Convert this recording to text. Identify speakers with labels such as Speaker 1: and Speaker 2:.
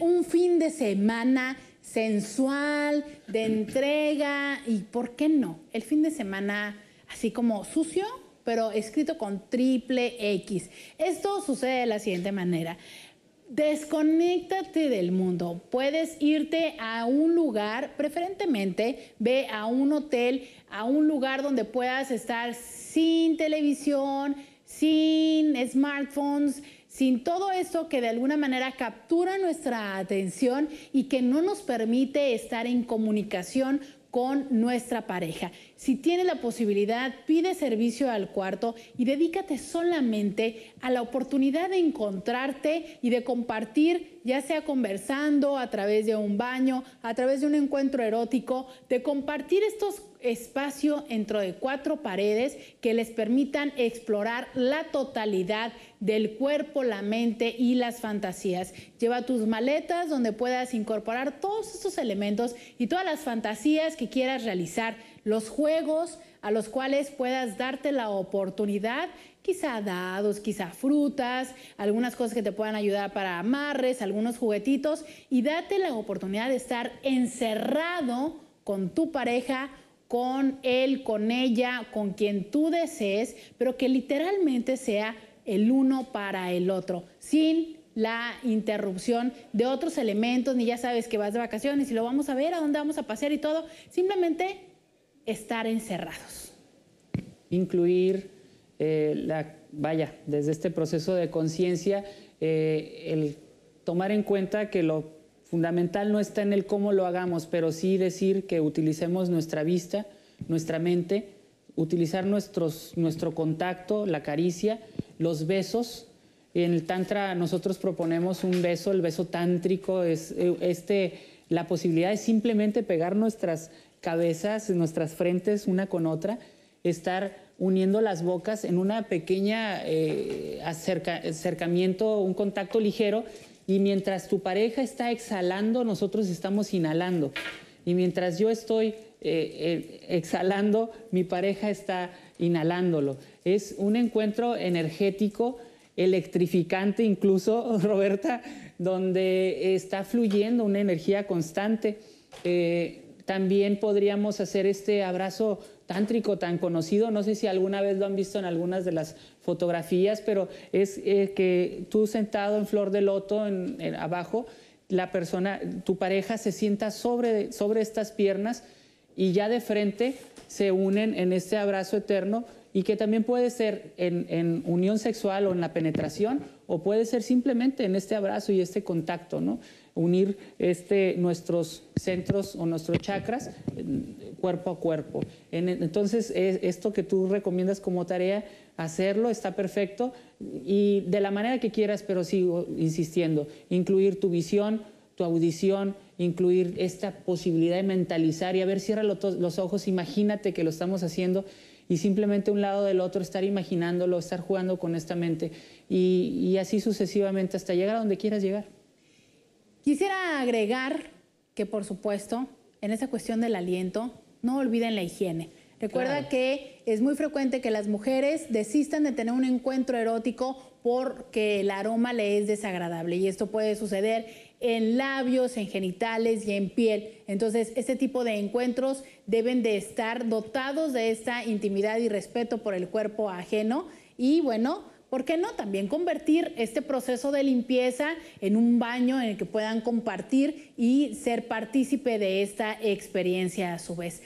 Speaker 1: un fin de semana sensual, de entrega y, ¿por qué no? El fin de semana así como sucio, pero escrito con triple X. Esto sucede de la siguiente manera. Desconéctate del mundo. Puedes irte a un lugar, preferentemente ve a un hotel, a un lugar donde puedas estar sin televisión, sin smartphones, sin todo eso que de alguna manera captura nuestra atención y que no nos permite estar en comunicación con nuestra pareja. Si tienes la posibilidad, pide servicio al cuarto y dedícate solamente a la oportunidad de encontrarte y de compartir, ya sea conversando a través de un baño, a través de un encuentro erótico, de compartir estos espacio dentro de cuatro paredes que les permitan explorar la totalidad del cuerpo, la mente y las fantasías. Lleva tus maletas donde puedas incorporar todos estos elementos y todas las fantasías que quieras realizar, los juegos a los cuales puedas darte la oportunidad, quizá dados, quizá frutas, algunas cosas que te puedan ayudar para amarres, algunos juguetitos, y date la oportunidad de estar encerrado con tu pareja con él, con ella, con quien tú desees, pero que literalmente sea el uno para el otro, sin la interrupción de otros elementos, ni ya sabes que vas de vacaciones y lo vamos a ver, a dónde vamos a pasear y todo, simplemente estar encerrados.
Speaker 2: Incluir eh, la, vaya, desde este proceso de conciencia, eh, el tomar en cuenta que lo fundamental no está en el cómo lo hagamos, pero sí decir que utilicemos nuestra vista, nuestra mente, utilizar nuestros, nuestro contacto, la caricia, los besos. En el Tantra nosotros proponemos un beso, el beso tántrico, es eh, este, la posibilidad es simplemente pegar nuestras cabezas, nuestras frentes una con otra, estar uniendo las bocas en una pequeña eh, acercamiento, un contacto ligero y mientras tu pareja está exhalando, nosotros estamos inhalando. Y mientras yo estoy eh, eh, exhalando, mi pareja está inhalándolo. Es un encuentro energético, electrificante incluso, Roberta, donde está fluyendo una energía constante. Eh, también podríamos hacer este abrazo tántrico tan conocido, no sé si alguna vez lo han visto en algunas de las fotografías, pero es eh, que tú sentado en flor de loto abajo, la persona, tu pareja se sienta sobre, sobre estas piernas y ya de frente se unen en este abrazo eterno y que también puede ser en, unión sexual o en la penetración, o puede ser simplemente en este abrazo y este contacto, ¿no? Unir este, nuestros centros o nuestros chakras mm, cuerpo a cuerpo. entonces, es esto que tú recomiendas como tarea, hacerlo está perfecto y de la manera que quieras, pero sigo insistiendo, incluir tu visión, tu audición, incluir esta posibilidad de mentalizar y a ver, cierra los ojos, imagínate que lo estamos haciendo y simplemente un lado del otro, estar imaginándolo, estar jugando con esta mente y, así sucesivamente hasta llegar a donde quieras llegar. Quisiera agregar que, por
Speaker 1: supuesto, en esa cuestión del aliento, no olviden la higiene. Recuerda que es muy frecuente que las mujeres desistan de tener un encuentro erótico porque el aroma le es desagradable y esto puede suceder en labios, en genitales y en piel. Entonces, este tipo de encuentros deben de estar dotados de esta intimidad y respeto por el cuerpo ajeno y bueno, ¿por qué no? También convertir este proceso de limpieza en un baño en el que puedan compartir y ser partícipe de esta experiencia a su vez.